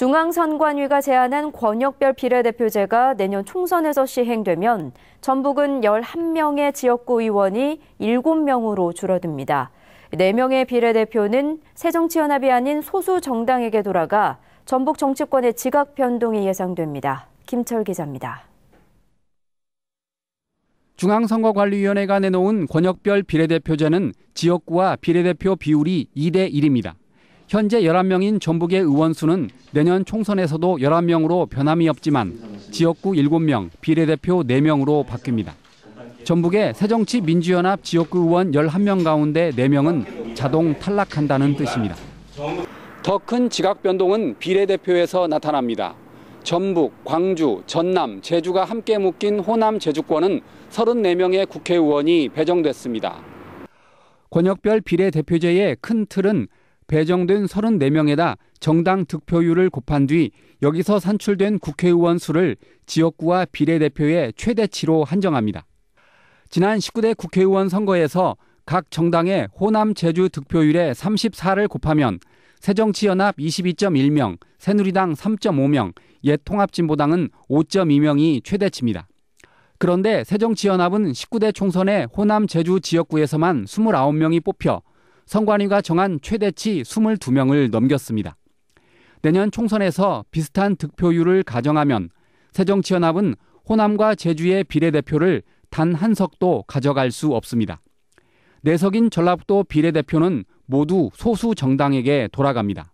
중앙선관위가 제안한 권역별 비례대표제가 내년 총선에서 시행되면 전북은 11명의 지역구 의원이 7명으로 줄어듭니다. 4명의 비례대표는 새정치연합이 아닌 소수 정당에게 돌아가 전북 정치권의 지각 변동이 예상됩니다. 김철 기자입니다. 중앙선거관리위원회가 내놓은 권역별 비례대표제는 지역구와 비례대표 비율이 2대 1입니다. 현재 11명인 전북의 의원 수는 내년 총선에서도 11명으로 변함이 없지만 지역구 7명, 비례대표 4명으로 바뀝니다. 전북의 새정치민주연합 지역구 의원 11명 가운데 4명은 자동 탈락한다는 뜻입니다. 더 큰 지각 변동은 비례대표에서 나타납니다. 전북, 광주, 전남, 제주가 함께 묶인 호남 제주권은 34명의 국회의원이 배정됐습니다. 권역별 비례대표제의 큰 틀은 배정된 34명에다 정당 득표율을 곱한 뒤 여기서 산출된 국회의원 수를 지역구와 비례대표의 최대치로 한정합니다. 지난 19대 국회의원 선거에서 각 정당의 호남 제주 득표율의 34를 곱하면 새정치연합 22.1명, 새누리당 3.5명, 옛 통합진보당은 5.2명이 최대치입니다. 그런데 새정치연합은 19대 총선에 호남 제주 지역구에서만 29명이 뽑혀 선관위가 정한 최대치 22명을 넘겼습니다. 내년 총선에서 비슷한 득표율을 가정하면 새정치연합은 호남과 제주의 비례대표를 단 한 석도 가져갈 수 없습니다. 내석인 전라북도 비례대표는 모두 소수 정당에게 돌아갑니다.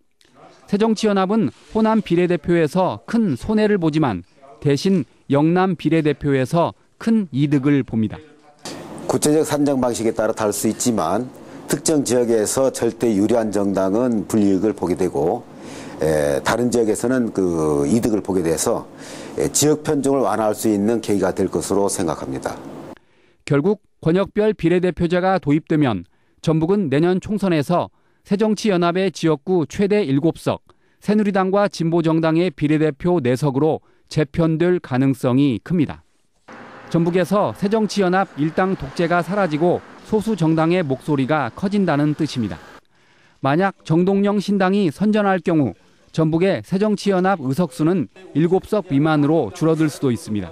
새정치연합은 호남 비례대표에서 큰 손해를 보지만 대신 영남 비례대표에서 큰 이득을 봅니다. 구체적 산정 방식에 따라 다를 수 있지만 특정 지역에서 절대 유리한 정당은 불이익을 보게 되고 에, 다른 지역에서는 그 이득을 보게 돼서 에, 지역 편중을 완화할 수 있는 계기가 될 것으로 생각합니다. 결국 권역별 비례대표제가 도입되면 전북은 내년 총선에서 새정치연합의 지역구 최대 7석, 새누리당과 진보정당의 비례대표 4석으로 재편될 가능성이 큽니다. 전북에서 새정치연합 일당 독재가 사라지고 소수 정당의 목소리가 커진다는 뜻입니다. 만약 정동영 신당이 선전할 경우 전북의 새정치연합 의석수는 7석 미만으로 줄어들 수도 있습니다.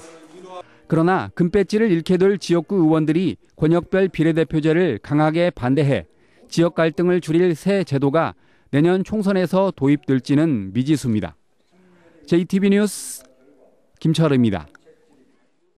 그러나 금배지를 잃게 될 지역구 의원들이 권역별 비례대표제를 강하게 반대해 지역 갈등을 줄일 새 제도가 내년 총선에서 도입될지는 미지수입니다. JTB 뉴스 김철입니다.